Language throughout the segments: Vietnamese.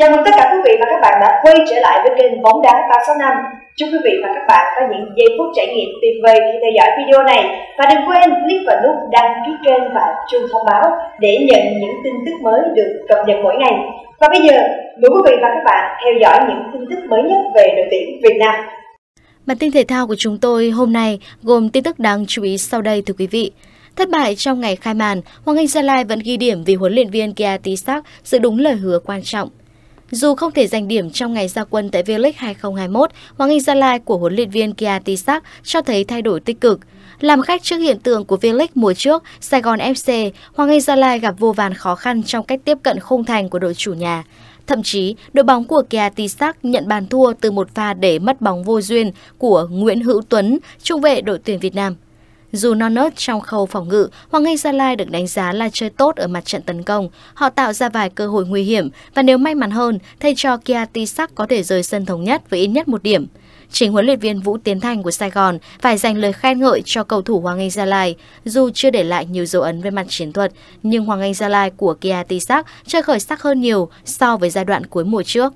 Chào mừng tất cả quý vị và các bạn đã quay trở lại với kênh Bóng Đá 365 Chúc quý vị và các bạn có những giây phút trải nghiệm tuyệt vời khi theo dõi video này Và đừng quên click vào nút đăng ký kênh và chuông thông báo để nhận những tin tức mới được cập nhật mỗi ngày Và bây giờ, mời quý vị và các bạn theo dõi những tin tức mới nhất về đội tuyển Việt Nam Bản tin thể thao của chúng tôi hôm nay gồm tin tức đáng chú ý sau đây thưa quý vị Thất bại trong ngày khai màn, Hoàng Anh Gia Lai vẫn ghi điểm vì huấn luyện viên Kia Tisak giữ đúng lời hứa quan trọng dù không thể giành điểm trong ngày ra quân tại V-League 2021, Hoàng Anh Gia Lai của huấn luyện viên Kia Tisak cho thấy thay đổi tích cực. Làm khách trước hiện tượng của V-League mùa trước, Sài Gòn FC, Hoàng Anh Gia Lai gặp vô vàn khó khăn trong cách tiếp cận khung thành của đội chủ nhà. Thậm chí, đội bóng của Kia Tisak nhận bàn thua từ một pha để mất bóng vô duyên của Nguyễn Hữu Tuấn, trung vệ đội tuyển Việt Nam. Dù non nớt trong khâu phòng ngự, Hoàng Anh Gia Lai được đánh giá là chơi tốt ở mặt trận tấn công. Họ tạo ra vài cơ hội nguy hiểm và nếu may mắn hơn, thay cho Kia Sắc có thể rời sân thống nhất với ít nhất một điểm. Chính huấn luyện viên Vũ Tiến Thành của Sài Gòn phải dành lời khen ngợi cho cầu thủ Hoàng Anh Gia Lai. Dù chưa để lại nhiều dấu ấn về mặt chiến thuật, nhưng Hoàng Anh Gia Lai của Kia Sắc chơi khởi sắc hơn nhiều so với giai đoạn cuối mùa trước.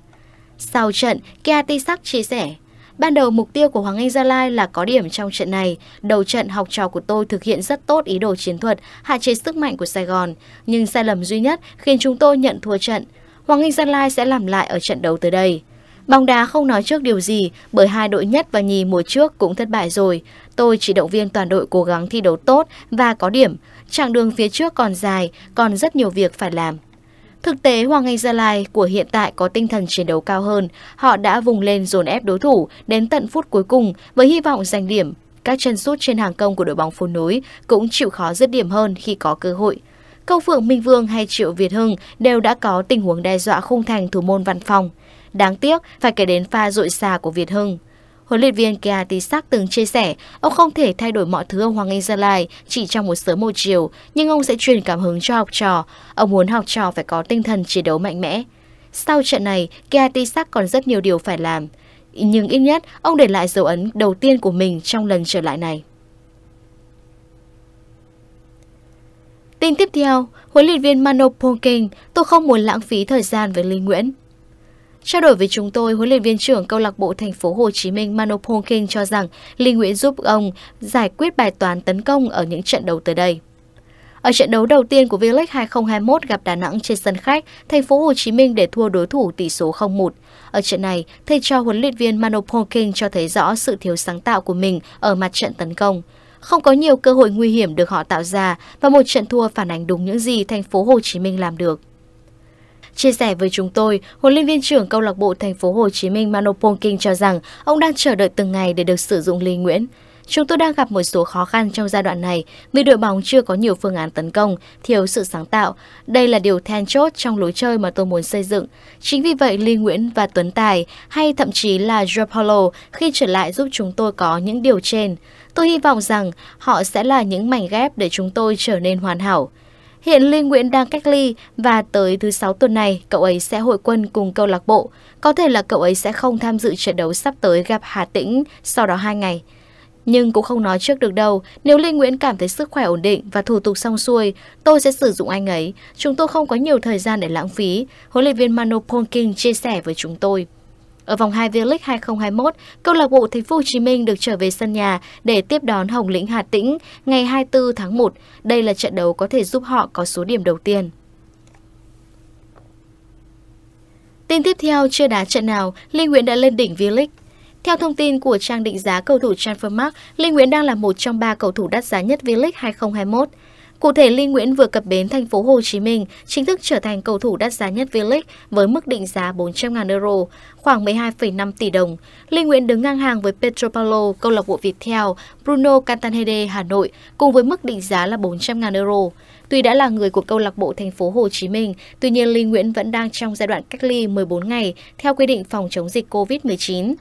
Sau trận, Kia Sắc chia sẻ Ban đầu mục tiêu của Hoàng Anh Gia Lai là có điểm trong trận này. Đầu trận học trò của tôi thực hiện rất tốt ý đồ chiến thuật, hạn chế sức mạnh của Sài Gòn. Nhưng sai lầm duy nhất khiến chúng tôi nhận thua trận. Hoàng Anh Gia Lai sẽ làm lại ở trận đấu tới đây. Bóng đá không nói trước điều gì bởi hai đội nhất và nhì mùa trước cũng thất bại rồi. Tôi chỉ động viên toàn đội cố gắng thi đấu tốt và có điểm. Chặng đường phía trước còn dài, còn rất nhiều việc phải làm. Thực tế, Hoàng Anh Gia Lai của hiện tại có tinh thần chiến đấu cao hơn. Họ đã vùng lên dồn ép đối thủ đến tận phút cuối cùng với hy vọng giành điểm. Các chân sút trên hàng công của đội bóng phố núi cũng chịu khó dứt điểm hơn khi có cơ hội. Câu Phượng Minh Vương hay Triệu Việt Hưng đều đã có tình huống đe dọa khung thành thủ môn văn phòng. Đáng tiếc, phải kể đến pha dội xà của Việt Hưng. Huấn luyện viên Kia Tisak từng chia sẻ, ông không thể thay đổi mọi thứ ông Hoàng Anh Gia Lai chỉ trong một sớm một chiều, nhưng ông sẽ truyền cảm hứng cho học trò. Ông muốn học trò phải có tinh thần chiến đấu mạnh mẽ. Sau trận này, Kia Tisak còn rất nhiều điều phải làm. Nhưng ít nhất, ông để lại dấu ấn đầu tiên của mình trong lần trở lại này. Tin tiếp theo, huấn luyện viên Mano Poking: tôi không muốn lãng phí thời gian với Lý Nguyễn. Trao đổi với chúng tôi, huấn luyện viên trưởng câu lạc bộ thành phố Hồ Chí Minh Manopong King cho rằng Linh Nguyễn giúp ông giải quyết bài toán tấn công ở những trận đấu tới đây. Ở trận đấu đầu tiên của V-League 2021 gặp Đà Nẵng trên sân khách, thành phố Hồ Chí Minh để thua đối thủ tỷ số 0-1. Ở trận này, thầy cho huấn luyện viên Manopong King cho thấy rõ sự thiếu sáng tạo của mình ở mặt trận tấn công không có nhiều cơ hội nguy hiểm được họ tạo ra và một trận thua phản ánh đúng những gì thành phố Hồ Chí Minh làm được. Chia sẻ với chúng tôi, huấn luyện viên trưởng câu lạc bộ Thành phố Hồ Chí Minh Manopong King cho rằng ông đang chờ đợi từng ngày để được sử dụng Lý Nguyễn. Chúng tôi đang gặp một số khó khăn trong giai đoạn này vì đội bóng chưa có nhiều phương án tấn công, thiếu sự sáng tạo. Đây là điều then chốt trong lối chơi mà tôi muốn xây dựng. Chính vì vậy, Lý Nguyễn và Tuấn Tài hay thậm chí là Japolo khi trở lại giúp chúng tôi có những điều trên. Tôi hy vọng rằng họ sẽ là những mảnh ghép để chúng tôi trở nên hoàn hảo. Hiện Lê Nguyễn đang cách ly và tới thứ sáu tuần này cậu ấy sẽ hội quân cùng câu lạc bộ. Có thể là cậu ấy sẽ không tham dự trận đấu sắp tới gặp Hà Tĩnh sau đó hai ngày. Nhưng cũng không nói trước được đâu, nếu Lê Nguyễn cảm thấy sức khỏe ổn định và thủ tục xong xuôi, tôi sẽ sử dụng anh ấy. Chúng tôi không có nhiều thời gian để lãng phí, huấn luyện viên Mano Polkin chia sẻ với chúng tôi. Ở vòng 2 V-League 2021, câu lạc bộ Thành phố Hồ Chí Minh được trở về sân nhà để tiếp đón Hồng Lĩnh Hà Tĩnh ngày 24 tháng 1. Đây là trận đấu có thể giúp họ có số điểm đầu tiên. Tin tiếp theo chưa đá trận nào, Linh Nguyễn đã lên đỉnh V-League. Theo thông tin của trang định giá cầu thủ Transfermarkt, Linh Nguyễn đang là một trong ba cầu thủ đắt giá nhất V-League 2021. Cụ thể, Linh Nguyễn vừa cập bến thành phố Hồ Chí Minh, chính thức trở thành cầu thủ đắt giá nhất V-League với mức định giá 400.000 euro, khoảng 12,5 tỷ đồng. Linh Nguyễn đứng ngang hàng với Petro Paulo, câu lạc bộ Viettel, Bruno Cantanhede Hà Nội cùng với mức định giá là 400.000 euro. Tuy đã là người của câu lạc bộ thành phố Hồ Chí Minh, tuy nhiên Linh Nguyễn vẫn đang trong giai đoạn cách ly 14 ngày theo quy định phòng chống dịch COVID-19.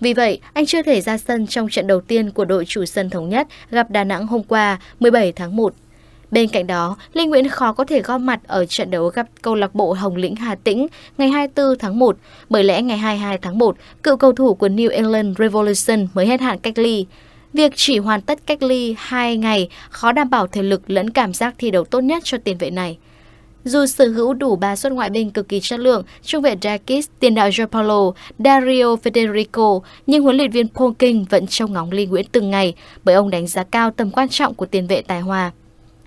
Vì vậy, anh chưa thể ra sân trong trận đầu tiên của đội chủ sân thống nhất gặp Đà Nẵng hôm qua 17 tháng 1. Bên cạnh đó, Linh Nguyễn khó có thể góp mặt ở trận đấu gặp câu lạc bộ Hồng Lĩnh Hà Tĩnh ngày 24 tháng 1, bởi lẽ ngày 22 tháng 1, cựu cầu thủ của New England Revolution mới hết hạn cách ly. Việc chỉ hoàn tất cách ly 2 ngày khó đảm bảo thể lực lẫn cảm giác thi đấu tốt nhất cho tiền vệ này. Dù sở hữu đủ 3 suất ngoại binh cực kỳ chất lượng, trung vệ Dakis, tiền đạo Giampaolo, Dario Federico, nhưng huấn luyện viên Paul King vẫn trông ngóng Lee Nguyễn từng ngày bởi ông đánh giá cao tầm quan trọng của tiền vệ tài hòa.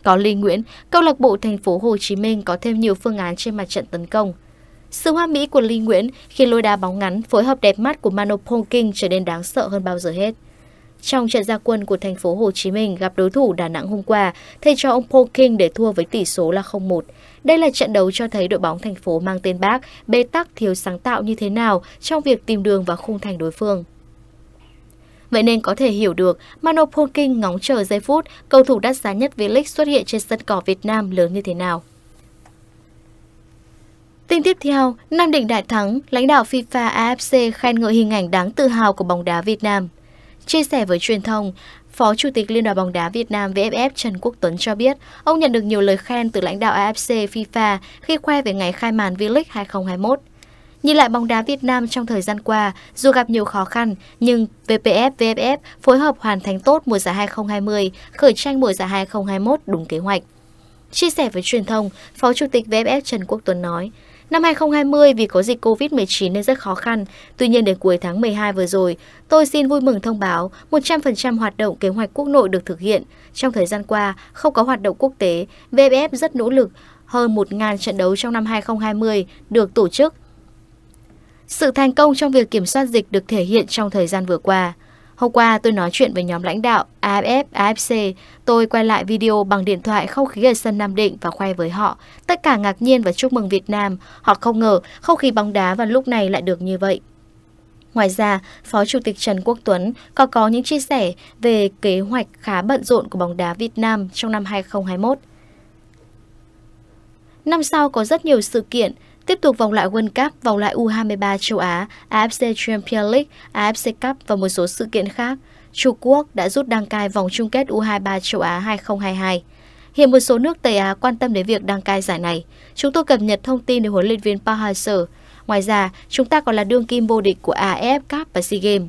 Có Lý Nguyễn, câu lạc bộ thành phố Hồ Chí Minh có thêm nhiều phương án trên mặt trận tấn công. Sự hoa mỹ của Lý Nguyễn khi lôi đá bóng ngắn phối hợp đẹp mắt của Mano Polking trở nên đáng sợ hơn bao giờ hết. Trong trận gia quân của thành phố Hồ Chí Minh gặp đối thủ Đà Nẵng hôm qua, thầy cho ông Paul để thua với tỷ số là 0-1. Đây là trận đấu cho thấy đội bóng thành phố mang tên bác, bê tắc thiếu sáng tạo như thế nào trong việc tìm đường và khung thành đối phương. Vậy nên có thể hiểu được Mano Polking ngóng chờ giây phút cầu thủ đắt giá nhất V-League xuất hiện trên sân cỏ Việt Nam lớn như thế nào. Tin tiếp theo, Nam Định đại thắng, lãnh đạo FIFA AFC khen ngợi hình ảnh đáng tự hào của bóng đá Việt Nam. Chia sẻ với truyền thông, Phó Chủ tịch Liên đoàn bóng đá Việt Nam VFF Trần Quốc Tuấn cho biết, ông nhận được nhiều lời khen từ lãnh đạo AFC FIFA khi khoe về ngày khai màn V-League 2021. Nhìn lại bóng đá Việt Nam trong thời gian qua, dù gặp nhiều khó khăn, nhưng VPF VFF phối hợp hoàn thành tốt mùa giải 2020, khởi tranh mùa giải 2021 đúng kế hoạch. Chia sẻ với truyền thông, Phó Chủ tịch VFF Trần Quốc Tuấn nói, Năm 2020 vì có dịch COVID-19 nên rất khó khăn, tuy nhiên đến cuối tháng 12 vừa rồi, tôi xin vui mừng thông báo 100% hoạt động kế hoạch quốc nội được thực hiện. Trong thời gian qua, không có hoạt động quốc tế, VFF rất nỗ lực, hơn 1.000 trận đấu trong năm 2020 được tổ chức, sự thành công trong việc kiểm soát dịch được thể hiện trong thời gian vừa qua. Hôm qua tôi nói chuyện với nhóm lãnh đạo AFF, AFC, tôi quay lại video bằng điện thoại không khí ở sân Nam Định và khoe với họ. Tất cả ngạc nhiên và chúc mừng Việt Nam, họ không ngờ không khí bóng đá vào lúc này lại được như vậy. Ngoài ra, Phó Chủ tịch Trần Quốc Tuấn có có những chia sẻ về kế hoạch khá bận rộn của bóng đá Việt Nam trong năm 2021. Năm sau có rất nhiều sự kiện, Tiếp tục vòng loại World Cup, vòng loại U23 châu Á, AFC Champions League, AFC Cup và một số sự kiện khác, Trung Quốc đã rút đăng cai vòng chung kết U23 châu Á 2022. Hiện một số nước Tây Á quan tâm đến việc đăng cai giải này. Chúng tôi cập nhật thông tin từ huấn luyện viên Park Hang-seo. Ngoài ra, chúng ta còn là đương kim vô địch của AFF Cup và SEA Games.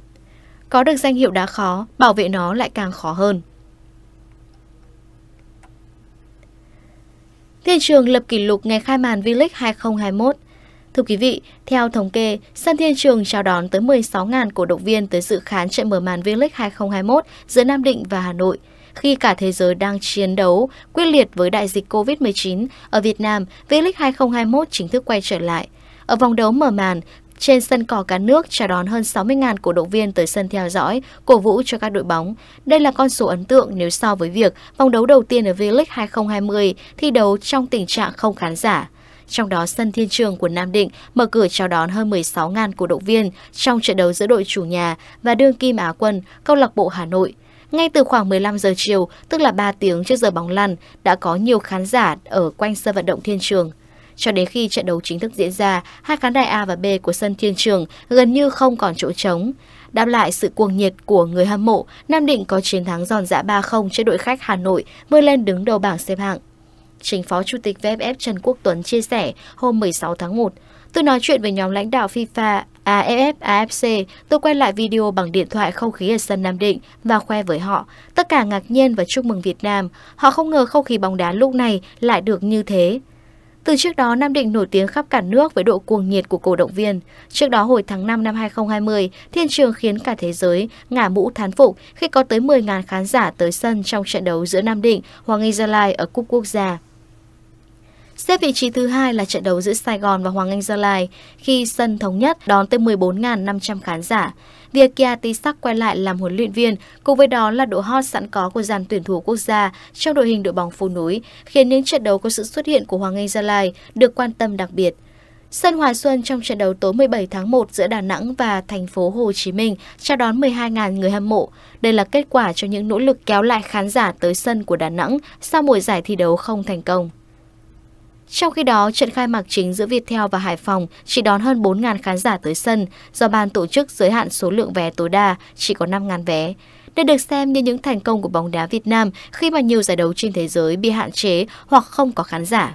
Có được danh hiệu đá khó, bảo vệ nó lại càng khó hơn. Thiên Trường lập kỷ lục ngày khai màn V-League 2021. Thưa quý vị, theo thống kê, sân Thiên Trường chào đón tới 16.000 cổ động viên tới dự khán trận mở màn V-League 2021 giữa Nam Định và Hà Nội. Khi cả thế giới đang chiến đấu quyết liệt với đại dịch COVID-19, ở Việt Nam, V-League 2021 chính thức quay trở lại. Ở vòng đấu mở màn, trên sân cỏ cả nước chào đón hơn 60.000 cổ động viên tới sân theo dõi, cổ vũ cho các đội bóng. Đây là con số ấn tượng nếu so với việc vòng đấu đầu tiên ở V-League 2020 thi đấu trong tình trạng không khán giả. Trong đó, sân thiên trường của Nam Định mở cửa chào đón hơn 16.000 cổ động viên trong trận đấu giữa đội chủ nhà và đương kim Á quân, câu lạc bộ Hà Nội. Ngay từ khoảng 15 giờ chiều, tức là 3 tiếng trước giờ bóng lăn, đã có nhiều khán giả ở quanh sân vận động Thiên Trường. Cho đến khi trận đấu chính thức diễn ra, hai khán đài A và B của sân Thiên Trường gần như không còn chỗ trống. Đáp lại sự cuồng nhiệt của người hâm mộ, Nam Định có chiến thắng giòn giã 3-0 trên đội khách Hà Nội vươn lên đứng đầu bảng xếp hạng. Chính Phó Chủ tịch VFF Trần Quốc Tuấn chia sẻ hôm 16 tháng 1, Tôi nói chuyện với nhóm lãnh đạo FIFA, AFF, AFC, tôi quay lại video bằng điện thoại không khí ở sân Nam Định và khoe với họ. Tất cả ngạc nhiên và chúc mừng Việt Nam. Họ không ngờ không khí bóng đá lúc này lại được như thế. Từ trước đó, Nam Định nổi tiếng khắp cả nước với độ cuồng nhiệt của cổ động viên. Trước đó hồi tháng 5 năm 2020, Thiên Trường khiến cả thế giới ngả mũ thán phục khi có tới 10.000 khán giả tới sân trong trận đấu giữa Nam Định, Hoàng Anh Gia Lai ở Cúp Quốc gia. Xếp vị trí thứ hai là trận đấu giữa Sài Gòn và Hoàng Anh Gia Lai khi sân thống nhất đón tới 14.500 khán giả. Việc Kiatisak quay lại làm huấn luyện viên cùng với đó là độ hot sẵn có của dàn tuyển thủ quốc gia trong đội hình đội bóng phố núi khiến những trận đấu có sự xuất hiện của Hoàng Anh Gia Lai được quan tâm đặc biệt. Sân Hòa Xuân trong trận đấu tối 17 tháng 1 giữa Đà Nẵng và thành phố Hồ Chí Minh chào đón 12.000 người hâm mộ. Đây là kết quả cho những nỗ lực kéo lại khán giả tới sân của Đà Nẵng sau mùa giải thi đấu không thành công. Trong khi đó, trận khai mạc chính giữa Viettel và Hải Phòng chỉ đón hơn 4.000 khán giả tới sân do ban tổ chức giới hạn số lượng vé tối đa chỉ có 5.000 vé. Đây được xem như những thành công của bóng đá Việt Nam khi mà nhiều giải đấu trên thế giới bị hạn chế hoặc không có khán giả.